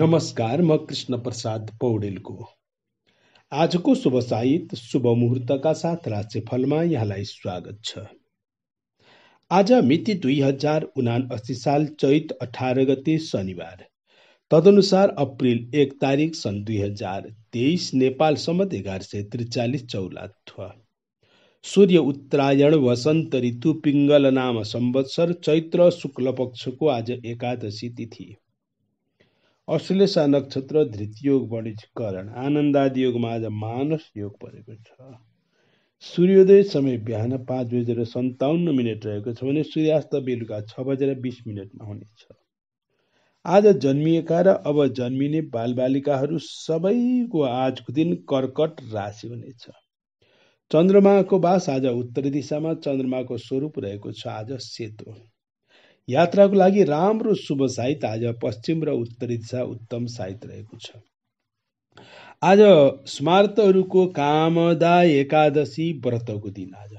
नमस्कार म कृष्ण प्रसाद पौडेलको आजको शुभ साहित शुभ मुहुर्तका साथ राशिफलमा यहाँलाई स्वागत छ आज मिति दुई हजार उना अस्सी साल चैत अठार गते शनिबार तदनुसार अप्रिल एक तारिक सन् दुई हजार तेइस नेपाल सम्मत एघार सय त्रिचालिस चौलाथ्वा सूर्य उत्तरायण वसन्त ऋतु पिङ्गल नाम संवत्सर चैत्र शुक्ल पक्षको आज एकादशी तिथि अश्लेषा नक्षत्र धृतयोग बढी कारण आनन्दादि योगमा आज मानस योग परेको छ सूर्योदय समय बिहान पाँच बजेर सन्ताउन्न मिनट रहेको छ भने सूर्यास्त बेलुका छ बजेर बिस मिनटमा हुनेछ आज जन्मिएका र अब जन्मिने बालबालिकाहरू सबैको आजको दिन कर्कट राशि हुनेछ चन्द्रमाको वास आज उत्तर दिशामा चन्द्रमाको स्वरूप रहेको छ आज सेतो यात्राको लागि राम्रो शुभ साहित्य आज पश्चिम र उत्तरी दिशा उत्तम साहित्य रहेको छ आज स्मार्तहरूको कामदा एकादशी व्रतको दिन आज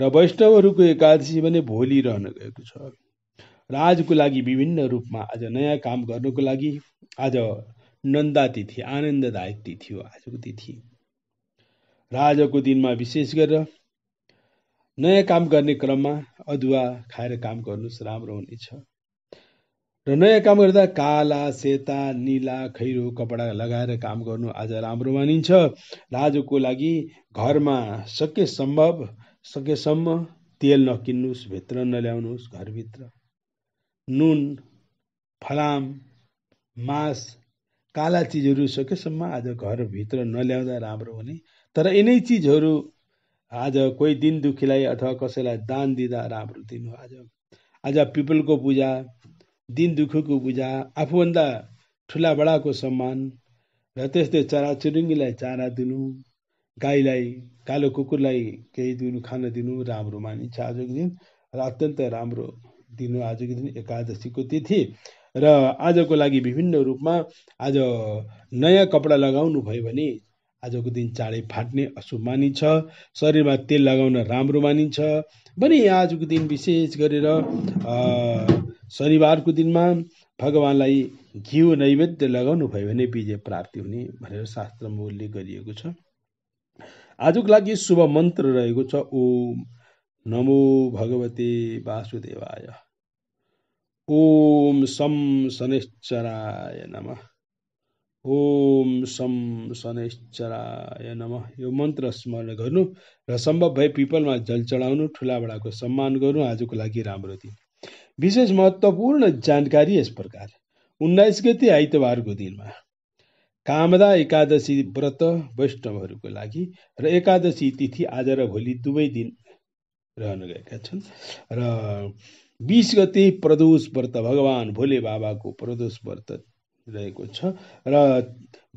र वैष्णवहरूको एकादशी भने भोलि रहन गएको छ र आजको लागि विभिन्न रूपमा आज नयाँ काम गर्नुको लागि आज नन्दा तिथि आनन्ददायक तिथि हो आजको तिथि र आजको दिनमा विशेष गरेर नयाँ काम गर्ने क्रममा अदुवा खाएर काम गर्नुहोस् राम्रो हुनेछ र नयाँ काम गर्दा काला सेता निला खैरो कपडा लगाएर काम गर्नु आज राम्रो मानिन्छ र आजको लागि घरमा सके सकेसम्म तेल नकिन्नुहोस् भित्र नल्याउनुहोस् घरभित्र नुन फलाम मास काला चिजहरू सकेसम्म आज घरभित्र नल्याउँदा राम्रो हुने तर यिनै चिजहरू आज कोही दिन दुःखीलाई अथवा कसैलाई दान दिँदा राम्रो दिनु आज आज पिपलको पूजा दिन दुःखीको पूजा आफूभन्दा ठुला बडाको सम्मान र त्यस्तै चराचुरुङ्गीलाई चारा दिनु गाईलाई कालो कुकुरलाई केही दिनु खान दिनु राम्रो मानिन्छ आजको दिन र अत्यन्त राम्रो दिनु आजको दिन एकादशीको तिथि र आजको लागि विभिन्न रूपमा आज नयाँ कपडा लगाउनु भयो भने आजको दिन चाँडै फाट्ने अशुभ मानिन्छ शरीरमा तेल लगाउन राम्रो मानिन्छ भने आजको दिन विशेष गरेर शनिबारको दिनमा भगवान्लाई घिउ नैवेद्य लगाउनु भयो भने विजय प्राप्ति हुने भनेर शास्त्रमा उल्लेख गरिएको छ आजको लागि शुभ मन्त्र रहेको छ ओम नमो भगवते वासुदेवाय ओम सम शनिश्चराय नमः ओम सम शनैश्चराय नम यो मन्त्र स्मरण गर्नु र सम्भव भए पिपलमा जल चढाउनु ठुला बडाको सम्मान गर्नु आजको लागि राम्रो दिन विशेष महत्त्वपूर्ण जानकारी यस प्रकार उन्नाइस गते आइतबारको दिनमा कामदा एकादशी व्रत वैष्णवहरूको लागि र एकादशी तिथि आज र भोलि दुवै दिन रहन गएका छन् र बिस गते प्रदोष व्रत भगवान् भोले बाबाको प्रदोष व्रत रहेको छ र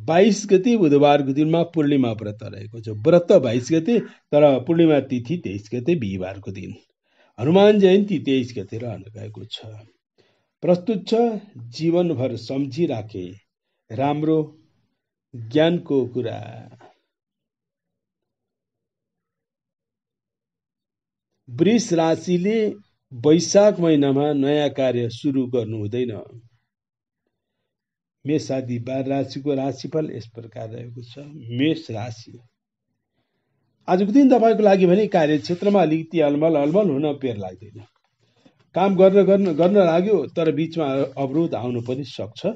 बाइस गते बुधबारको दिनमा पूर्णिमा व्रत रहेको छ व्रत बाइस गते तर पूर्णिमा तिथि तेइस गते बिहिबारको दिन हनुमान जयन्ती तेइस गते रहनु गएको छ प्रस्तुत छ जीवनभर सम्झिराखे राम्रो ज्ञानको कुरा वृष राशिले वैशाख महिनामा नयाँ कार्य सुरु गर्नु हुँदैन मेष आदि बार राशिको राशिफल यस प्रकार रहेको छ मेष राशि आजको दिन तपाईँको लागि भने कार्यक्षेत्रमा अलिकति अलमल अलमल हुन पेर लाग्दैन काम गर्न गर्न गर्न लाग्यो तर बिचमा अवरोध आउनु पनि सक्छ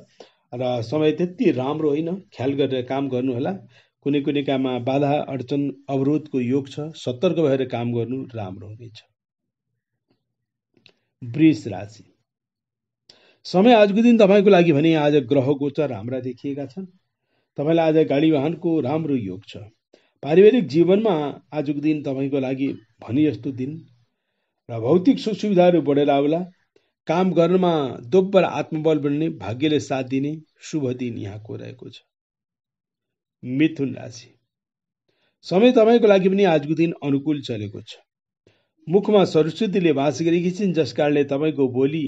र समय त्यति राम्रो होइन ख्याल गरेर काम गर्नुहोला कुनै कुनै काममा बाधा अडचन अवरोधको योग छ सतर्क भएर काम गर्नु राम्रो हुनेछ वृष राशि समय आजको दिन तपाईँको लागि भने आज ग्रह गोचर हाम्रा देखिएका छन् तपाईँलाई आज गाडी वाहनको राम्रो योग छ पारिवारिक जीवनमा आजको दिन तपाईँको लागि भने जस्तो दिन र भौतिक सुख सुविधाहरू बढेर आउला काम गर्नमा दोब्बर आत्मबल बढ्ने भाग्यले साथ दिने शुभ दिन यहाँको रहेको छ मिथुन राशि समय तपाईँको लागि पनि आजको दिन अनुकूल चलेको छ मुखमा सरस्वतीले बास गरेकी छिन् जस कारणले तपाईँको बोली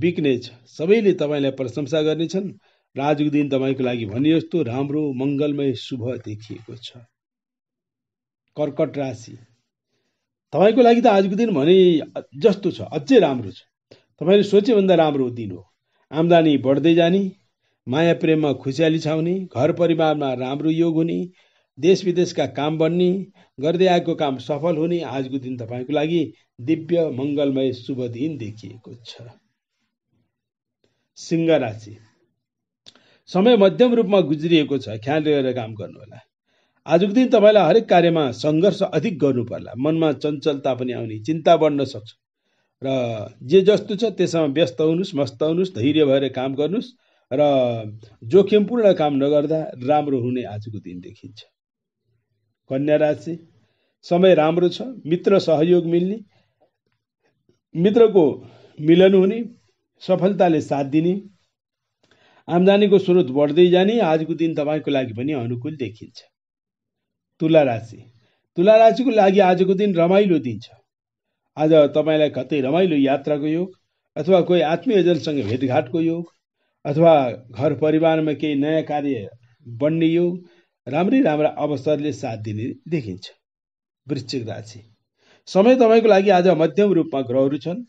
बिक्नेछ सबैले तपाईँलाई प्रशंसा गर्नेछन् र आजको दिन तपाईँको लागि भने जस्तो राम्रो मङ्गलमय शुभ देखिएको छ कर्कट राशि तपाईँको लागि त आजको दिन भने जस्तो छ अझै राम्रो छ तपाईँले सोचेभन्दा राम्रो दिन हो आम्दानी बढ्दै जाने माया प्रेममा खुसियाली छाउने घर परिवारमा राम्रो योग हुने देश विदेशका काम बन्ने गर्दै आएको काम सफल हुने आजको दिन तपाईँको लागि दिव्य मङ्गलमय शुभ दिन देखिएको छ सिंह राशि समय मध्यम रूपमा गुज्रिएको छ ख्याल लिएर काम गर्नु होला आजको दिन तपाईँलाई हरेक कार्यमा सङ्घर्ष अधिक गर्नु पर्ला मनमा चञ्चलता पनि आउने चिन्ता बढ्न सक्छ र जे जस्तो छ त्यसमा व्यस्त हुनुहोस् मस्त हुनुहोस् धैर्य भएर काम गर्नुहोस् र जोखिमपूर्ण काम नगर्दा राम्रो हुने आजको दिन देखिन्छ कन्या राशि समय राम्रो छ मित्र सहयोग मिल्ने मित्रको मिलन हुने सफलताले साथ दिने आम्दानीको स्रोत बढ्दै जाने आजको दिन तपाईँको लागि पनि अनुकूल देखिन्छ तुला राशि तुला राशिको लागि आजको दिन रमाइलो दिन छ आज तपाईँलाई कतै रमाइलो यात्राको योग अथवा कोही आत्मीयजनसँग भेटघाटको योग अथवा घर परिवारमा केही नयाँ कार्य बन्ने योग राम्रै राम्रा अवसरले साथ दिने देखिन्छ वृश्चिक राशि समय तपाईँको लागि आज मध्यम रूपमा ग्रहहरू छन्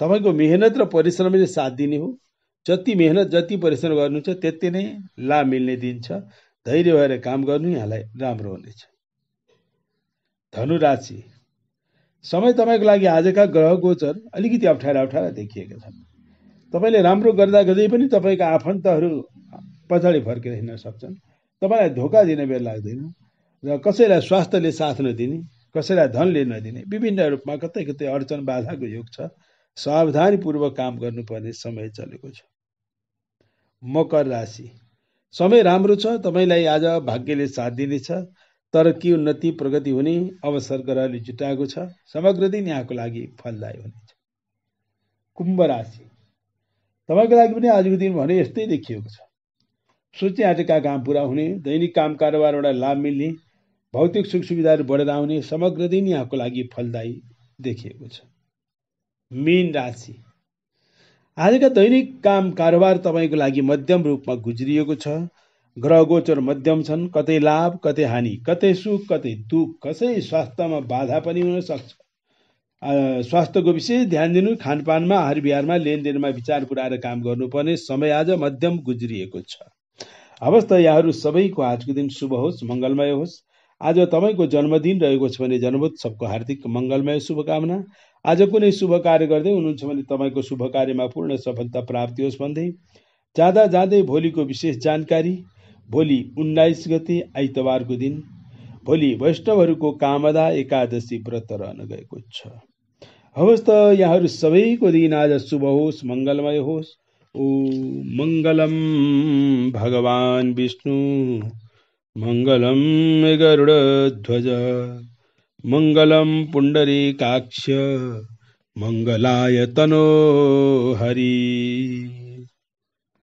तपाईँको मेहनत र परिश्रमले साथ दिने हो जति मेहनत जति परिश्रम गर्नुहुन्छ त्यति नै लाभ मिल्ने दिन छ धैर्य भएर काम गर्नु यहाँलाई राम्रो हुनेछ धनु राशि समय तपाईँको लागि आजका ग्रह गोचर अलिकति अप्ठ्यारा अप्ठ्यारा देखिएका छन् तपाईँले राम्रो गर्दा गर्दै पनि तपाईँका आफन्तहरू पछाडि फर्केर हिँड्न सक्छन् तपाईँलाई धोका दिने बेर लाग्दैन र कसैलाई स्वास्थ्यले साथ नदिने कसैलाई धनले नदिने विभिन्न रूपमा कतै कतै अडचन बाधाको योग छ सावधानीपूर्वक काम गर्नुपर्ने समय चलेको छ मकर राशि समय राम्रो छ तपाईँलाई आज भाग्यले साथ दिनेछ तर के उन्नति प्रगति हुने अवसर ग्रहले जुटाएको छ समग्र दिन यहाँको लागि फलदायी हुनेछ कुम्भ राशि तपाईँको लागि पनि आजको दिन भने यस्तै देखिएको छ सोचे आँटेका काम पुरा हुने दैनिक काम कारोबारबाट लाभ मिल्ने भौतिक सुख सुविधाहरू बढेर आउने समग्र दिन यहाँको लागि फलदायी देखिएको छ मीन राशि आजका दैनिक काम कारोबार तपाईँको लागि मध्यम रूपमा गुज्रिएको छ ग्रह गोचर मध्यम छन् कतै लाभ कतै हानि कतै सुख कतै दुःख कसै स्वास्थ्यमा बाधा पनि हुन सक्छ स्वास्थ्यको विशेष ध्यान दिनु खानपानमा आहार विहारमा लेनदेनमा विचार पुऱ्याएर काम गर्नुपर्ने समय आज मध्यम गुज्रिएको छ हवस् त यहाँहरू सबैको आजको दिन शुभ होस् मङ्गलमय होस् आज तपाईँको जन्मदिन रहेको छ भने जन्मोत्सवको हार्दिक मङ्गलमय शुभकामना आज कुनै शुभ कार्य गर्दै हुनुहुन्छ भने तपाईँको शुभ कार्यमा पूर्ण सफलता प्राप्ति होस् भन्दै जाँदा जाँदै भोलिको विशेष जानकारी भोलि उन्नाइस गते आइतबारको दिन भोलि वैष्णवहरूको कामदा एकादशी व्रत रहन गएको छ हवस् त यहाँहरू सबैको दिन आज शुभ होस् मङ्गलमय होस् ओ मङ्गलम भगवान् विष्णु गरुड गरुडध्वज मङ्गलं पुण्डरीकाक्ष मंगलाय तनो हरी